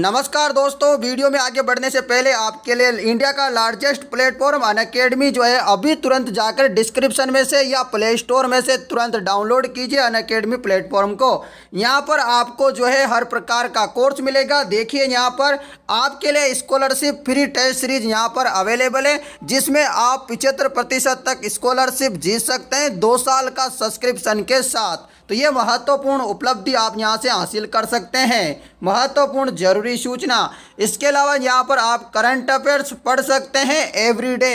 नमस्कार दोस्तों वीडियो में आगे बढ़ने से पहले आपके लिए इंडिया का लार्जेस्ट प्लेटफॉर्म अन अकेडमी जो है अभी तुरंत जाकर डिस्क्रिप्शन में से या प्ले स्टोर में से तुरंत डाउनलोड कीजिए अन अकेडमी प्लेटफॉर्म को यहाँ पर आपको जो है हर प्रकार का कोर्स मिलेगा देखिए यहाँ पर आपके लिए स्कॉलरशिप फ्री टेस्ट सीरीज यहाँ पर अवेलेबल है जिसमें आप पिचहत्तर तक स्कॉलरशिप जीत सकते हैं दो साल का सब्सक्रिप्शन के साथ तो ये महत्वपूर्ण उपलब्धि आप यहाँ से हासिल कर सकते हैं महत्वपूर्ण जरूरी सूचना इसके अलावा यहाँ पर आप करंट अफेयर्स पढ़ सकते हैं एवरीडे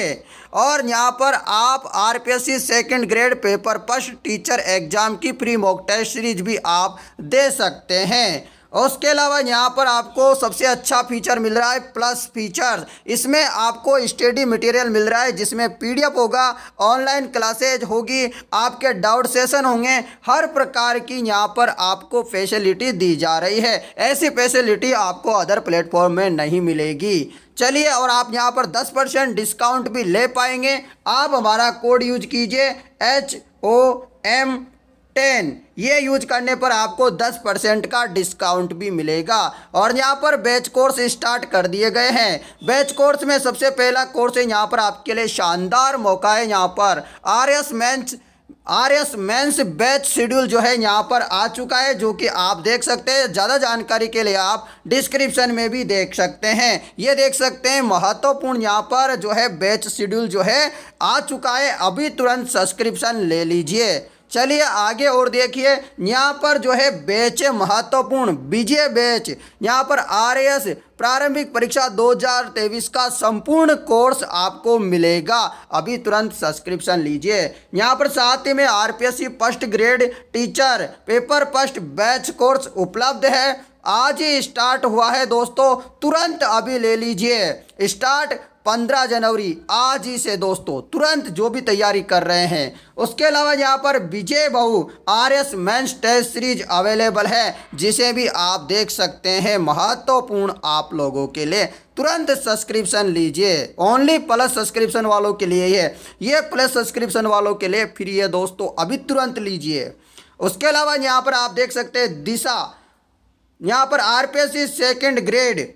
और यहाँ पर आप R P S C second grade paper first teacher exam की प्री मॉक टेस्ट सीरीज भी आप दे सकते हैं और उसके अलावा यहाँ पर आपको सबसे अच्छा फीचर मिल रहा है प्लस फीचर इसमें आपको स्टडी मटेरियल मिल रहा है जिसमें पीडीएफ होगा ऑनलाइन क्लासेज होगी आपके डाउट सेशन होंगे हर प्रकार की यहाँ पर आपको फैसिलिटी दी जा रही है ऐसी फैसिलिटी आपको अदर प्लेटफॉर्म में नहीं मिलेगी चलिए और आप यहाँ पर 10 परसेंट डिस्काउंट भी ले पाएंगे आप हमारा कोड यूज कीजिए एच ओ एम टेन ये यूज करने पर आपको दस परसेंट का डिस्काउंट भी मिलेगा और यहाँ पर बैच कोर्स स्टार्ट कर दिए गए हैं बैच कोर्स में सबसे पहला कोर्स है यहाँ पर आपके लिए शानदार मौका है यहाँ पर R S mains R S mains batch schedule जो है यहाँ पर आ चुका है जो कि आप देख सकते हैं ज़्यादा जानकारी के लिए आप डिस्क्रिप्शन में भी देख सकते हैं ये देख सकते हैं महत्वपूर्ण यहाँ पर जो है बैच शेड्यूल जो है आ चुका है अभी तुरंत सब्सक्रिप्शन ले लीजिए चलिए आगे और देखिए यहाँ पर जो है बैच महत्वपूर्ण विजय बैच यहाँ पर आर प्रारंभिक परीक्षा 2023 का संपूर्ण कोर्स आपको मिलेगा अभी तुरंत सब्सक्रिप्शन लीजिए यहाँ पर साथ ही में RPSC first grade teacher paper first batch course उपलब्ध है आज ही स्टार्ट हुआ है दोस्तों तुरंत अभी ले लीजिए स्टार्ट पंद्रह जनवरी आज ही से दोस्तों तुरंत जो भी तैयारी कर रहे हैं उसके अलावा यहाँ पर विजय बहू आर एस मैं टेस्ट सीरीज अवेलेबल है जिसे भी आप देख सकते हैं महत्वपूर्ण आप लोगों के लिए तुरंत सब्सक्रिप्शन लीजिए ओनली प्लस सब्सक्रिप्शन वालों के लिए है ये प्लस सब्सक्रिप्शन वालों के लिए फ्री है दोस्तों अभी तुरंत लीजिए उसके अलावा यहाँ पर आप देख सकते हैं दिशा यहाँ पर R P second grade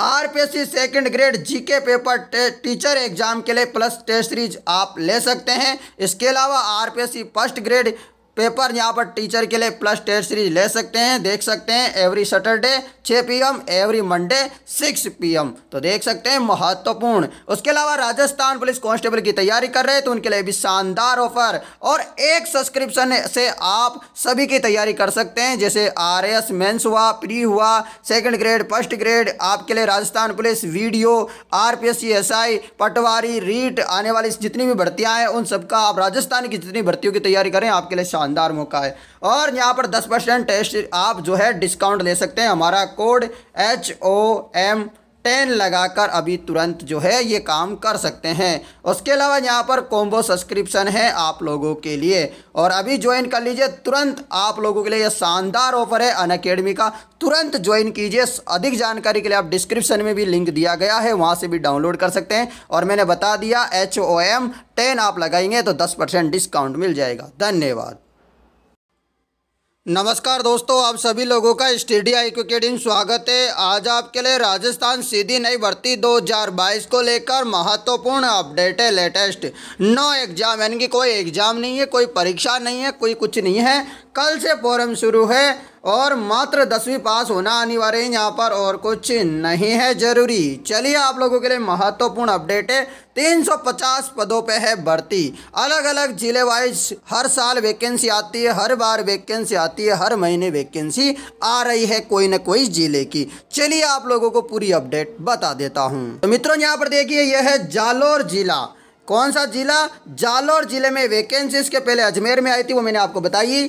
RPSC second grade GK paper teacher exam के लिए प्लस टेस्ट सीरीज आप ले सकते हैं इसके अलावा आरपीएससी फर्स्ट ग्रेड पेपर यहाँ पर टीचर के लिए प्लस टेस्ट सीरीज ले सकते हैं देख सकते हैं every Saturday 6 PM every Monday 6 PM तो देख सकते हैं महत्वपूर्ण उसके अलावा राजस्थान पुलिस कांस्टेबल की तैयारी कर रहे हैं तो उनके लिए भी शानदार ऑफर और एक सब्सक्रिप्शन से आप सभी की तैयारी कर सकते हैं जैसे आर एस मेन्स हुआ प्री हुआ सेकेंड ग्रेड फर्स्ट ग्रेड आपके लिए Rajasthan police video R P S C S I patwari REET आने वाली जितनी भी भर्तियाँ हैं उन सबका आप राजस्थान की जितनी भर्तियों की तैयारी करें आपके लिए शानदार मौका है और यहाँ पर दस परसेंट टेस्ट आप जो है डिस्काउंट ले सकते हैं हमारा code H O M ten लगाकर अभी तुरंत जो है ये काम कर सकते हैं उसके अलावा यहाँ पर कॉम्बो सब्सक्रिप्शन है आप लोगों के लिए और अभी ज्वाइन कर लीजिए तुरंत आप लोगों के लिए ये शानदार ऑफर है अन अकेडमी का तुरंत ज्वाइन कीजिए अधिक जानकारी के लिए आप डिस्क्रिप्शन में भी लिंक दिया गया है वहाँ से भी डाउनलोड कर सकते हैं और मैंने बता दिया एच ओ एम टेन आप लगाएंगे तो दस परसेंट डिस्काउंट मिल जाएगा धन्यवाद नमस्कार दोस्तों आप सभी लोगों का स्टडी आई स्वागत है आज आपके लिए राजस्थान सीधी नई भर्ती 2022 को लेकर महत्वपूर्ण अपडेट है लेटेस्ट नो एग्जाम यानी कि कोई एग्जाम नहीं है कोई परीक्षा नहीं है कोई कुछ नहीं है कल से फॉरम शुरू है और मात्र दसवीं पास होना अनिवार्य है यहाँ पर और कुछ नहीं है जरूरी चलिए आप लोगों के लिए महत्वपूर्ण अपडेट है 350 पदों पे है भर्ती अलग अलग जिले वाइज हर साल वैकेंसी आती है हर बार वैकेंसी आती है हर महीने वैकेंसी आ रही है कोई ना कोई जिले की चलिए आप लोगों को पूरी अपडेट बता देता हूँ तो मित्रों यहाँ पर देखिए यह है जालोर जिला कौन सा जिला जालोर जिले में वैकेंसीज के पहले अजमेर में आई थी वो मैंने आपको बताई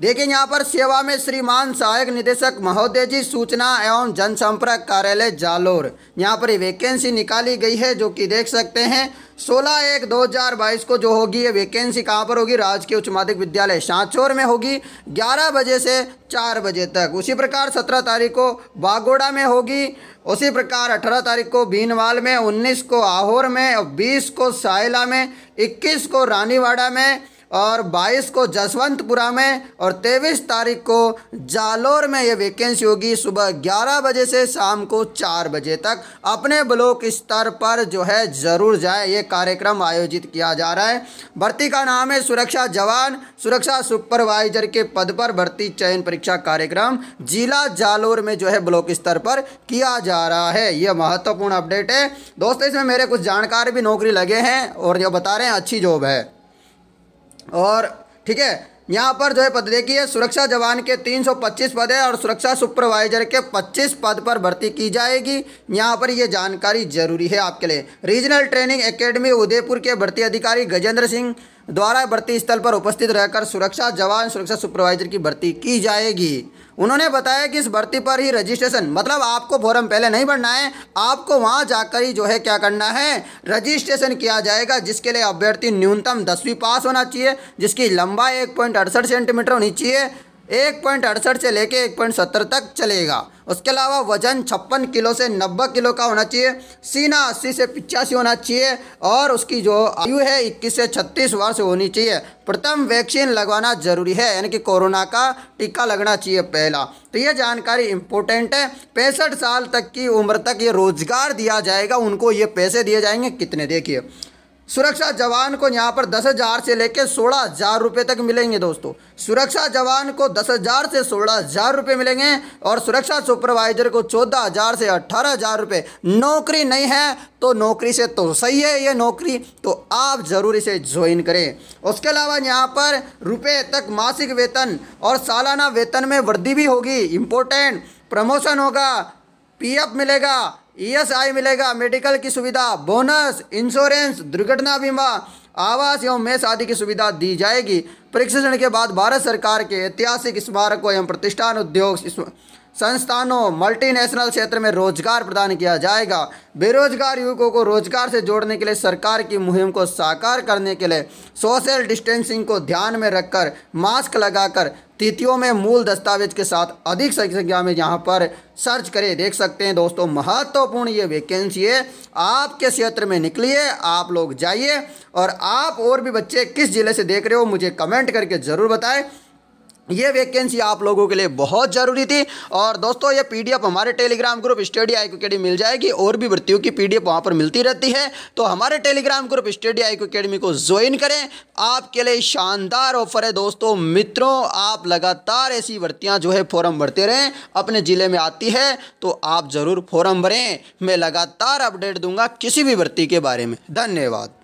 देखिए यहाँ पर सेवा में श्रीमान सहायक निदेशक महोदय जी सूचना एवं जनसंपर्क कार्यालय जालोर यहाँ पर ये वैकेंसी निकाली गई है जो कि देख सकते हैं 16 एक 2022 को जो होगी ये वैकेंसी कहाँ पर होगी राजकीय उच्च माध्यमिक विद्यालय सांचोर में होगी 11 बजे से 4 बजे तक उसी प्रकार 17 तारीख को बागोड़ा में होगी उसी प्रकार 18 तारीख को भीनवाल में 19 को आहोर में और 20 को सायला में 21 को रानीवाड़ा में और 22 को जसवंतपुरा में और तेईस तारीख को जालोर में ये वैकेंसी होगी सुबह 11 बजे से शाम को 4 बजे तक अपने ब्लॉक स्तर पर जो है ज़रूर जाए ये कार्यक्रम आयोजित किया जा रहा है भर्ती का नाम है सुरक्षा जवान सुरक्षा सुपरवाइजर के पद पर भर्ती चयन परीक्षा कार्यक्रम जिला जालोर में जो है ब्लॉक स्तर पर किया जा रहा है यह महत्वपूर्ण अपडेट है दोस्तों इसमें मेरे कुछ जानकार भी नौकरी लगे हैं और जो बता रहे हैं अच्छी जॉब है और ठीक है यहाँ पर जो है पद देखिए सुरक्षा जवान के 325 पद है और सुरक्षा सुपरवाइजर के 25 पद पर भर्ती की जाएगी यहाँ पर ये जानकारी जरूरी है आपके लिए रीजनल ट्रेनिंग एकेडमी उदयपुर के भर्ती अधिकारी गजेंद्र सिंह द्वारा भर्ती स्थल पर उपस्थित रहकर सुरक्षा जवान सुरक्षा सुपरवाइजर की भर्ती की जाएगी उन्होंने बताया कि इस भर्ती पर ही रजिस्ट्रेशन मतलब आपको फॉर्म पहले नहीं भरना है आपको वहाँ जाकर ही जो है क्या करना है रजिस्ट्रेशन किया जाएगा जिसके लिए अभ्यर्थी न्यूनतम दसवीं पास होना चाहिए जिसकी लंबाई एक सेंटीमीटर होनी चाहिए एक पॉइंट अड़सठ से लेके एक पॉइंट सत्तर तक चलेगा उसके अलावा वजन छप्पन किलो से नब्बे किलो का होना चाहिए सीना अस्सी से पिचासी होना चाहिए और उसकी जो आयु है इक्कीस से छत्तीस वर्ष होनी चाहिए प्रथम वैक्सीन लगवाना जरूरी है यानी कि कोरोना का टीका लगना चाहिए पहला तो ये जानकारी इम्पोर्टेंट है पैंसठ साल तक की उम्र तक ये रोज़गार दिया जाएगा उनको ये पैसे दिए जाएंगे कितने देखिए सुरक्षा जवान को यहाँ पर दस हज़ार से लेकर सोलह हज़ार रुपये तक मिलेंगे दोस्तों सुरक्षा जवान को दस हज़ार से सोलह हज़ार रुपये मिलेंगे और सुरक्षा सुपरवाइजर को चौदह हज़ार से अट्ठारह हज़ार रुपये नौकरी नहीं है तो नौकरी से तो सही है ये नौकरी तो आप ज़रूर इसे ज्वाइन करें उसके अलावा यहाँ पर रुपये तक मासिक वेतन और सालाना वेतन में वृद्धि भी होगी इम्पोर्टेंट प्रमोशन होगा पीएफ मिलेगा ईएसआई e मिलेगा मेडिकल की सुविधा बोनस इंश्योरेंस दुर्घटना बीमा आवास एवं मेस आदि की सुविधा दी जाएगी प्रशिक्षण के बाद भारत सरकार के ऐतिहासिक स्मारकों एवं प्रतिष्ठान उद्योग संस्थानों मल्टीनेशनल क्षेत्र में रोजगार प्रदान किया जाएगा बेरोजगार युवकों को रोजगार से जोड़ने के लिए सरकार की मुहिम को साकार करने के लिए सोशल डिस्टेंसिंग को ध्यान में रखकर मास्क लगाकर तिथियों में मूल दस्तावेज के साथ अधिक संख्या में यहाँ पर सर्च करें देख सकते हैं दोस्तों महत्वपूर्ण ये वैकेंसी है आपके क्षेत्र में निकलिए आप लोग जाइए और आप और भी बच्चे किस ज़िले से देख रहे हो मुझे कमेंट करके ज़रूर बताएं ये वैकेंसी आप लोगों के लिए बहुत ज़रूरी थी और दोस्तों ये पीडीएफ हमारे Telegram group study I academy मिल जाएगी और भी भर्तियों की पीडीएफ वहाँ पर मिलती रहती है तो हमारे Telegram group study I academy को ज्वाइन करें आपके लिए शानदार ऑफर है दोस्तों मित्रों आप लगातार ऐसी भर्तियाँ जो है फॉर्म भरते रहें अपने ज़िले में आती है तो आप ज़रूर फॉर्म भरें मैं लगातार अपडेट दूंगा किसी भी भर्ती के बारे में धन्यवाद